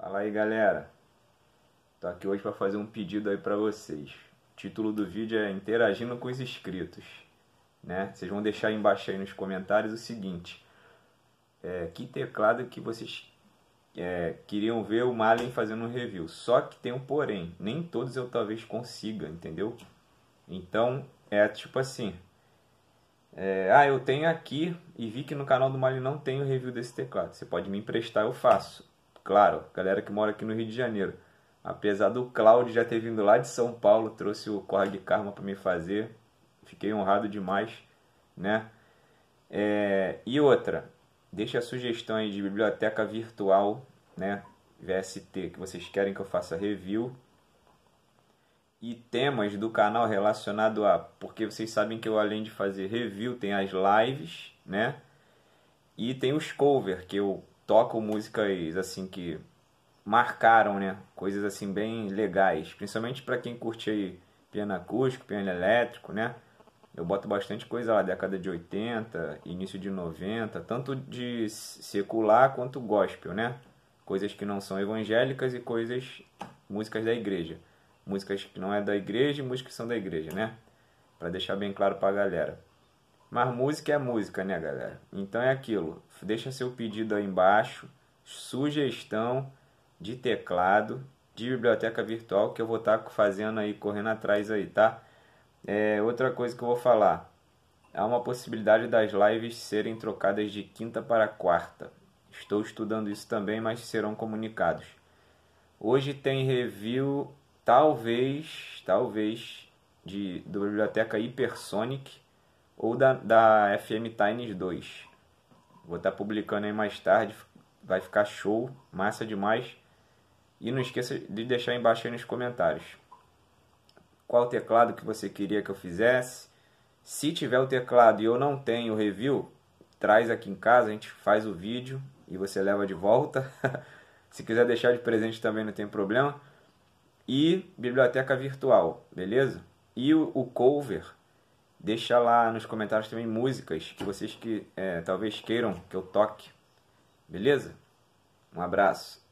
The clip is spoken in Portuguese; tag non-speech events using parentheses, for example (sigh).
Fala aí galera, tô aqui hoje para fazer um pedido aí para vocês. O título do vídeo é Interagindo com os inscritos, né? Vocês vão deixar aí embaixo aí nos comentários o seguinte: é, que teclado que vocês é, queriam ver o Malen fazendo um review? Só que tem um porém, nem todos eu talvez consiga, entendeu? Então é tipo assim. É, ah, eu tenho aqui e vi que no canal do Malen não tem o review desse teclado. Você pode me emprestar, eu faço Claro, galera que mora aqui no Rio de Janeiro. Apesar do Cláudio já ter vindo lá de São Paulo, trouxe o Corre de Karma para me fazer. Fiquei honrado demais, né? É... E outra, deixa a sugestão aí de biblioteca virtual, né? VST, que vocês querem que eu faça review. E temas do canal relacionado a... Porque vocês sabem que eu, além de fazer review, tem as lives, né? E tem os cover, que eu tocam músicas assim que marcaram, né? Coisas assim bem legais, principalmente para quem curte aí piano acústico, piano elétrico, né? Eu boto bastante coisa lá, década de 80, início de 90, tanto de secular quanto gospel, né? Coisas que não são evangélicas e coisas músicas da igreja. Músicas que não é da igreja e músicas que são da igreja, né? Para deixar bem claro para a galera. Mas música é música, né, galera? Então é aquilo. Deixa seu pedido aí embaixo, sugestão de teclado de biblioteca virtual que eu vou estar tá fazendo aí, correndo atrás aí, tá? É, outra coisa que eu vou falar. Há uma possibilidade das lives serem trocadas de quinta para quarta. Estou estudando isso também, mas serão comunicados. Hoje tem review, talvez, talvez, de, biblioteca Hypersonic ou da, da FM Times 2. Vou estar tá publicando aí mais tarde, vai ficar show, massa demais. E não esqueça de deixar embaixo aí nos comentários qual teclado que você queria que eu fizesse. Se tiver o teclado e eu não tenho review, traz aqui em casa, a gente faz o vídeo e você leva de volta. (laughs) Se quiser deixar de presente também não tem problema. E biblioteca virtual, beleza? E o cover Deixa lá nos comentários também músicas que vocês que é, talvez queiram que eu toque. Beleza? Um abraço.